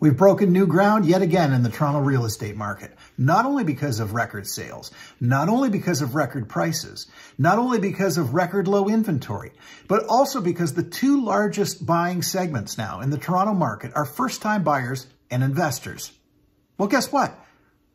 We've broken new ground yet again in the Toronto real estate market, not only because of record sales, not only because of record prices, not only because of record low inventory, but also because the two largest buying segments now in the Toronto market are first-time buyers and investors. Well, guess what?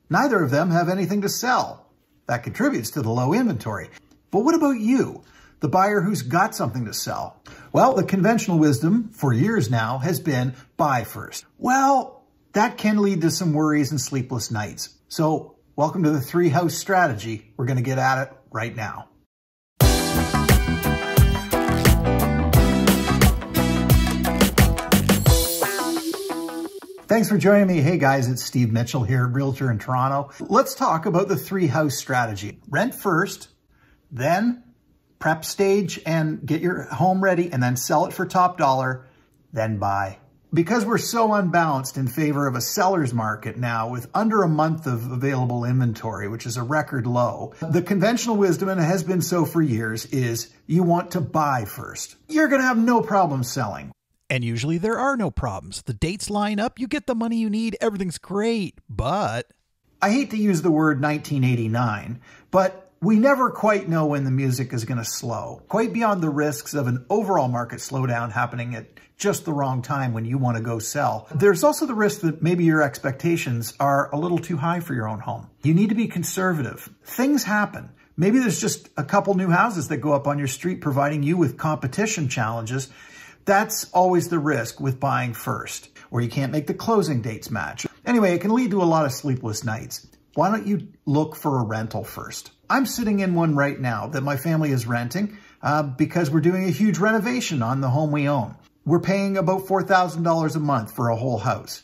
Neither of them have anything to sell. That contributes to the low inventory. But what about you? the buyer who's got something to sell. Well, the conventional wisdom for years now has been buy first. Well, that can lead to some worries and sleepless nights. So welcome to the three house strategy. We're going to get at it right now. Thanks for joining me. Hey guys, it's Steve Mitchell here, Realtor in Toronto. Let's talk about the three house strategy. Rent first, then prep stage and get your home ready and then sell it for top dollar, then buy. Because we're so unbalanced in favor of a seller's market now with under a month of available inventory, which is a record low, the conventional wisdom, and it has been so for years, is you want to buy first. You're going to have no problem selling. And usually there are no problems. The dates line up, you get the money you need, everything's great. But I hate to use the word 1989, but we never quite know when the music is going to slow, quite beyond the risks of an overall market slowdown happening at just the wrong time when you want to go sell. There's also the risk that maybe your expectations are a little too high for your own home. You need to be conservative. Things happen. Maybe there's just a couple new houses that go up on your street providing you with competition challenges. That's always the risk with buying first, or you can't make the closing dates match. Anyway, it can lead to a lot of sleepless nights. Why don't you look for a rental first? I'm sitting in one right now that my family is renting uh, because we're doing a huge renovation on the home we own. We're paying about $4,000 a month for a whole house.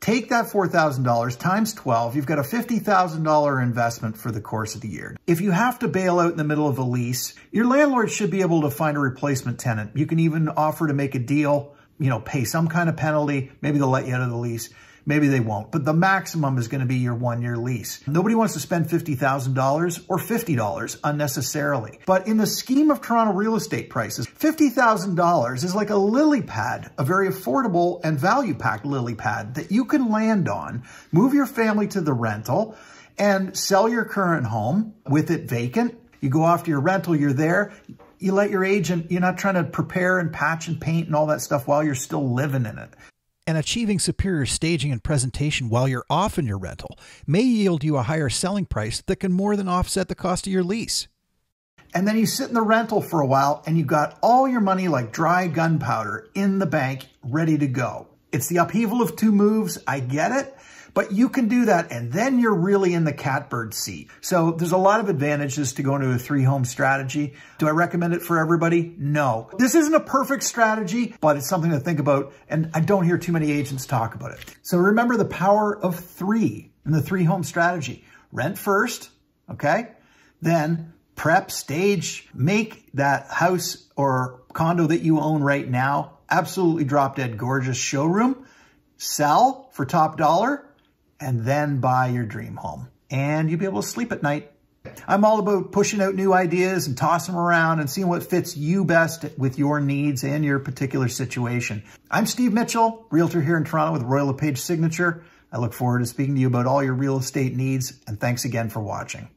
Take that $4,000 times 12, you've got a $50,000 investment for the course of the year. If you have to bail out in the middle of a lease, your landlord should be able to find a replacement tenant. You can even offer to make a deal you know, pay some kind of penalty. Maybe they'll let you out of the lease. Maybe they won't. But the maximum is going to be your one-year lease. Nobody wants to spend $50,000 or $50 unnecessarily. But in the scheme of Toronto real estate prices, $50,000 is like a lily pad, a very affordable and value-packed lily pad that you can land on, move your family to the rental, and sell your current home with it vacant. You go off to your rental, you're there, you let your agent, you're not trying to prepare and patch and paint and all that stuff while you're still living in it. And achieving superior staging and presentation while you're off in your rental may yield you a higher selling price that can more than offset the cost of your lease. And then you sit in the rental for a while and you've got all your money like dry gunpowder in the bank, ready to go. It's the upheaval of two moves. I get it. But you can do that, and then you're really in the catbird seat. So there's a lot of advantages to going to a three-home strategy. Do I recommend it for everybody? No. This isn't a perfect strategy, but it's something to think about, and I don't hear too many agents talk about it. So remember the power of three in the three-home strategy. Rent first, okay? Then prep, stage, make that house or condo that you own right now absolutely drop dead gorgeous showroom, sell for top dollar, and then buy your dream home. And you'll be able to sleep at night. I'm all about pushing out new ideas and tossing them around and seeing what fits you best with your needs and your particular situation. I'm Steve Mitchell, realtor here in Toronto with Royal LePage Signature. I look forward to speaking to you about all your real estate needs, and thanks again for watching.